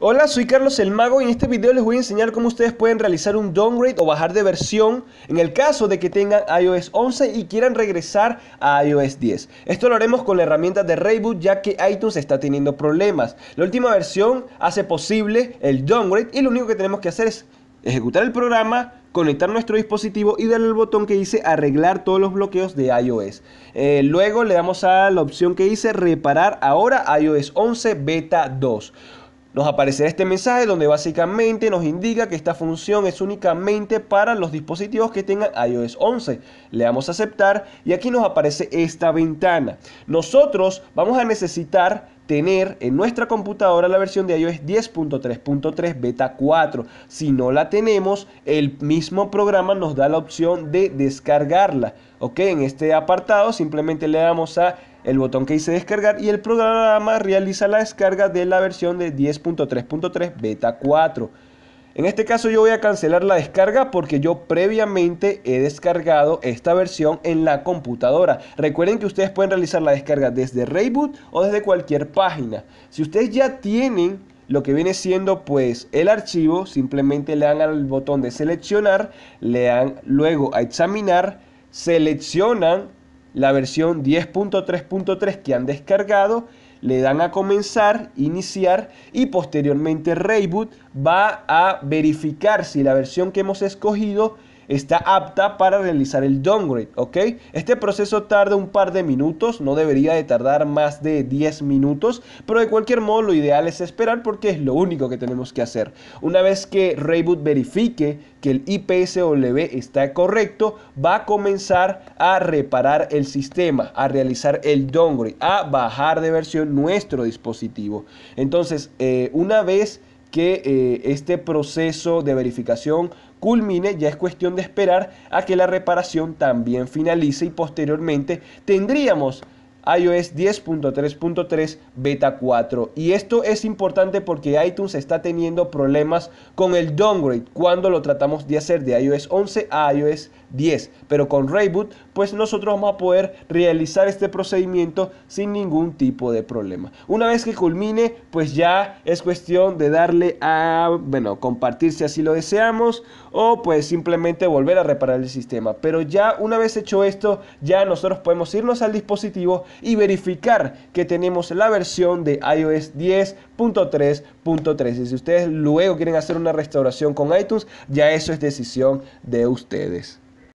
Hola, soy Carlos el Mago y en este video les voy a enseñar cómo ustedes pueden realizar un downgrade o bajar de versión en el caso de que tengan iOS 11 y quieran regresar a iOS 10. Esto lo haremos con la herramienta de Rayboot ya que iTunes está teniendo problemas. La última versión hace posible el downgrade y lo único que tenemos que hacer es ejecutar el programa, conectar nuestro dispositivo y darle el botón que dice arreglar todos los bloqueos de iOS. Eh, luego le damos a la opción que dice reparar ahora iOS 11 beta 2. Nos aparecerá este mensaje donde básicamente nos indica que esta función es únicamente para los dispositivos que tengan iOS 11. Le damos a aceptar y aquí nos aparece esta ventana. Nosotros vamos a necesitar tener en nuestra computadora la versión de iOS 10.3.3 beta 4. Si no la tenemos, el mismo programa nos da la opción de descargarla. Ok, en este apartado simplemente le damos a el botón que dice descargar y el programa realiza la descarga de la versión de 10.3.3 beta 4. En este caso yo voy a cancelar la descarga porque yo previamente he descargado esta versión en la computadora. Recuerden que ustedes pueden realizar la descarga desde Rayboot o desde cualquier página. Si ustedes ya tienen lo que viene siendo pues el archivo, simplemente le dan al botón de seleccionar, le dan luego a examinar, seleccionan la versión 10.3.3 que han descargado le dan a comenzar, iniciar y posteriormente Reboot va a verificar si la versión que hemos escogido está apta para realizar el downgrade, ¿ok? Este proceso tarda un par de minutos, no debería de tardar más de 10 minutos, pero de cualquier modo lo ideal es esperar porque es lo único que tenemos que hacer. Una vez que Reboot verifique que el IPSW está correcto, va a comenzar a reparar el sistema, a realizar el downgrade, a bajar de versión nuestro dispositivo. Entonces, eh, una vez que eh, este proceso de verificación culmine, ya es cuestión de esperar a que la reparación también finalice y posteriormente tendríamos iOS 10.3.3 beta 4. Y esto es importante porque iTunes está teniendo problemas con el downgrade cuando lo tratamos de hacer de iOS 11 a iOS 10. Pero con Reboot, pues nosotros vamos a poder realizar este procedimiento sin ningún tipo de problema. Una vez que culmine, pues ya es cuestión de darle a, bueno, compartir si así lo deseamos o pues simplemente volver a reparar el sistema. Pero ya una vez hecho esto, ya nosotros podemos irnos al dispositivo y verificar que tenemos la versión de iOS 10.3.3. Y si ustedes luego quieren hacer una restauración con iTunes, ya eso es decisión de ustedes.